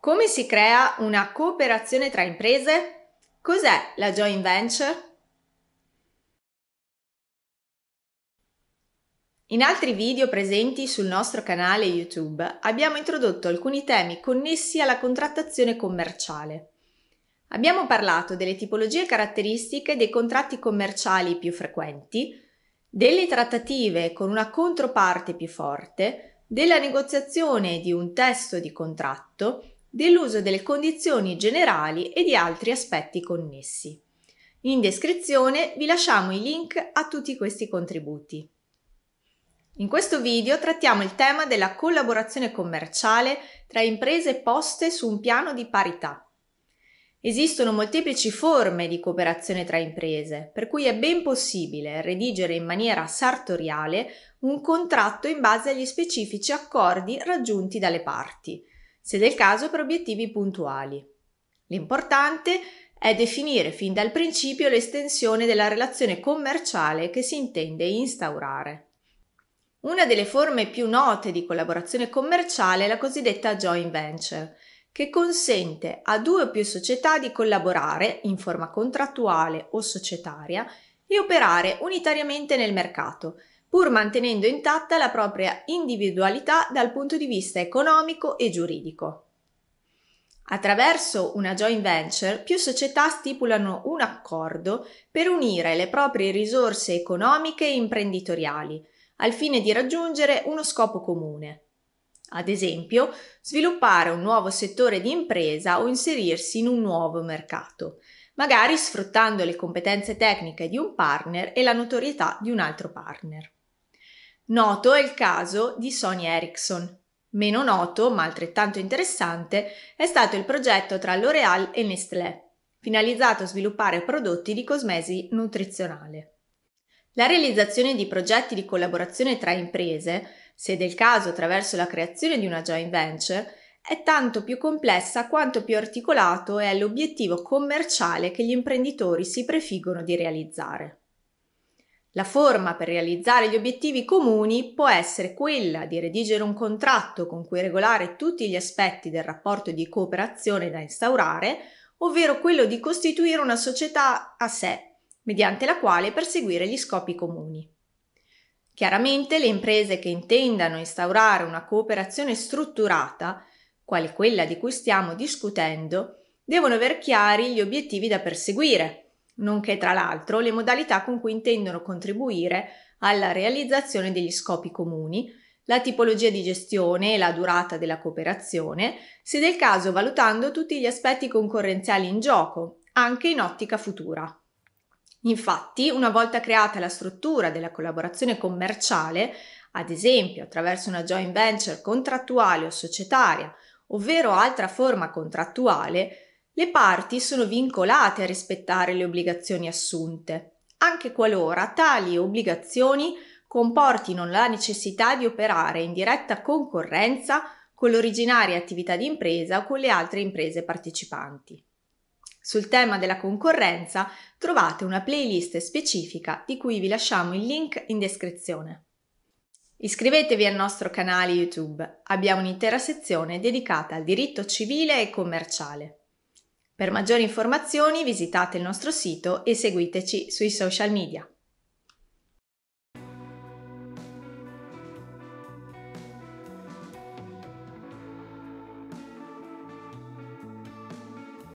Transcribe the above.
Come si crea una cooperazione tra imprese? Cos'è la joint venture? In altri video presenti sul nostro canale YouTube abbiamo introdotto alcuni temi connessi alla contrattazione commerciale. Abbiamo parlato delle tipologie caratteristiche dei contratti commerciali più frequenti, delle trattative con una controparte più forte, della negoziazione di un testo di contratto dell'uso delle condizioni generali e di altri aspetti connessi. In descrizione vi lasciamo i link a tutti questi contributi. In questo video trattiamo il tema della collaborazione commerciale tra imprese poste su un piano di parità. Esistono molteplici forme di cooperazione tra imprese, per cui è ben possibile redigere in maniera sartoriale un contratto in base agli specifici accordi raggiunti dalle parti, se del caso per obiettivi puntuali. L'importante è definire fin dal principio l'estensione della relazione commerciale che si intende instaurare. Una delle forme più note di collaborazione commerciale è la cosiddetta joint venture, che consente a due o più società di collaborare in forma contrattuale o societaria e operare unitariamente nel mercato, pur mantenendo intatta la propria individualità dal punto di vista economico e giuridico. Attraverso una joint venture, più società stipulano un accordo per unire le proprie risorse economiche e imprenditoriali, al fine di raggiungere uno scopo comune. Ad esempio, sviluppare un nuovo settore di impresa o inserirsi in un nuovo mercato, magari sfruttando le competenze tecniche di un partner e la notorietà di un altro partner. Noto è il caso di Sony Ericsson. Meno noto, ma altrettanto interessante, è stato il progetto tra L'Oreal e Nestlé, finalizzato a sviluppare prodotti di cosmesi nutrizionale. La realizzazione di progetti di collaborazione tra imprese, se del caso attraverso la creazione di una joint venture, è tanto più complessa quanto più articolato è l'obiettivo commerciale che gli imprenditori si prefiggono di realizzare. La forma per realizzare gli obiettivi comuni può essere quella di redigere un contratto con cui regolare tutti gli aspetti del rapporto di cooperazione da instaurare, ovvero quello di costituire una società a sé, mediante la quale perseguire gli scopi comuni. Chiaramente le imprese che intendano instaurare una cooperazione strutturata, quale quella di cui stiamo discutendo, devono aver chiari gli obiettivi da perseguire nonché tra l'altro le modalità con cui intendono contribuire alla realizzazione degli scopi comuni, la tipologia di gestione e la durata della cooperazione, se del caso valutando tutti gli aspetti concorrenziali in gioco, anche in ottica futura. Infatti, una volta creata la struttura della collaborazione commerciale, ad esempio attraverso una joint venture contrattuale o societaria, ovvero altra forma contrattuale, le parti sono vincolate a rispettare le obbligazioni assunte, anche qualora tali obbligazioni comportino la necessità di operare in diretta concorrenza con l'originaria attività di impresa o con le altre imprese partecipanti. Sul tema della concorrenza trovate una playlist specifica di cui vi lasciamo il link in descrizione. Iscrivetevi al nostro canale YouTube, abbiamo un'intera sezione dedicata al diritto civile e commerciale. Per maggiori informazioni visitate il nostro sito e seguiteci sui social media.